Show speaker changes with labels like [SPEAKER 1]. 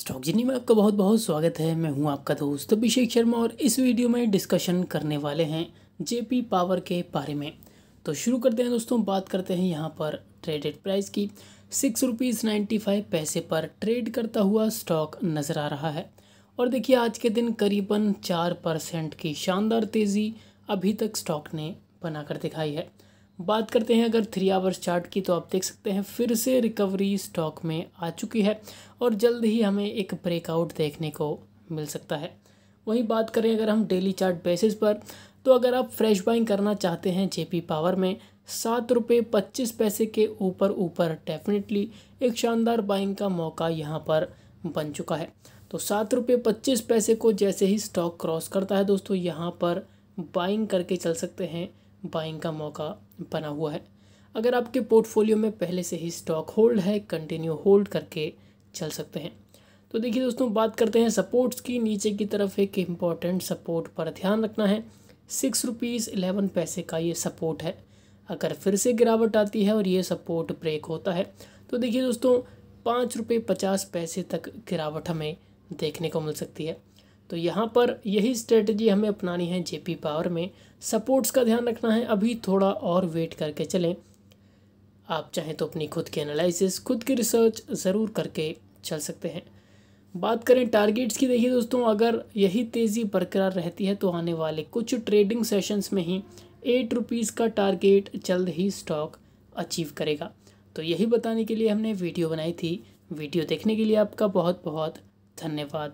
[SPEAKER 1] stock जिनी में आपका बहुत बहुत स्वागत है मैं हूं आपका दोस्त अभिषेक शर्मा और इस वीडियो में डिस्कशन करने वाले हैं जेपी पावर के बारे में तो शुरू करते हैं दोस्तों बात करते हैं यहाँ पर ट्रेडेड प्राइस की सिक्स रुपीज़ नाइन्टी फाइव पैसे पर ट्रेड करता हुआ स्टॉक नज़र आ रहा है और देखिए आज के दिन करीबन चार परसेंट की शानदार तेज़ी अभी तक स्टॉक ने बनाकर दिखाई है बात करते हैं अगर थ्री आवर्स चार्ट की तो आप देख सकते हैं फिर से रिकवरी स्टॉक में आ चुकी है और जल्द ही हमें एक ब्रेकआउट देखने को मिल सकता है वहीं बात करें अगर हम डेली चार्ट बेसिस पर तो अगर आप फ्रेश बाइंग करना चाहते हैं जेपी पावर में सात रुपये पच्चीस पैसे के ऊपर ऊपर डेफिनेटली एक शानदार बाइंग का मौका यहाँ पर बन चुका है तो सात रुपये पच्चीस पैसे को जैसे ही स्टॉक क्रॉस करता है दोस्तों यहाँ पर बाइंग करके चल सकते हैं बाइंग का मौका बना हुआ है अगर आपके पोर्टफोलियो में पहले से ही स्टॉक होल्ड है कंटिन्यू होल्ड करके चल सकते हैं तो देखिए दोस्तों बात करते हैं सपोर्ट्स की नीचे की तरफ एक इम्पॉर्टेंट सपोर्ट पर ध्यान रखना है सिक्स रुपीज़ एलेवन पैसे का ये सपोर्ट है अगर फिर से गिरावट आती है और ये सपोर्ट ब्रेक होता है तो देखिए दोस्तों पाँच रुपये पचास पैसे तक गिरावट हमें देखने को मिल सकती है तो यहाँ पर यही स्ट्रेटजी हमें अपनानी है जेपी पावर में सपोर्ट्स का ध्यान रखना है अभी थोड़ा और वेट करके चलें आप चाहें तो अपनी खुद के एनालिसिस खुद की रिसर्च ज़रूर करके चल सकते हैं बात करें टारगेट्स की देखिए दोस्तों अगर यही तेज़ी बरकरार रहती है तो आने वाले कुछ ट्रेडिंग सेशंस में ही एट रुपीज़ का टारगेट जल्द ही स्टॉक अचीव करेगा तो यही बताने के लिए हमने वीडियो बनाई थी वीडियो देखने के लिए आपका बहुत बहुत धन्यवाद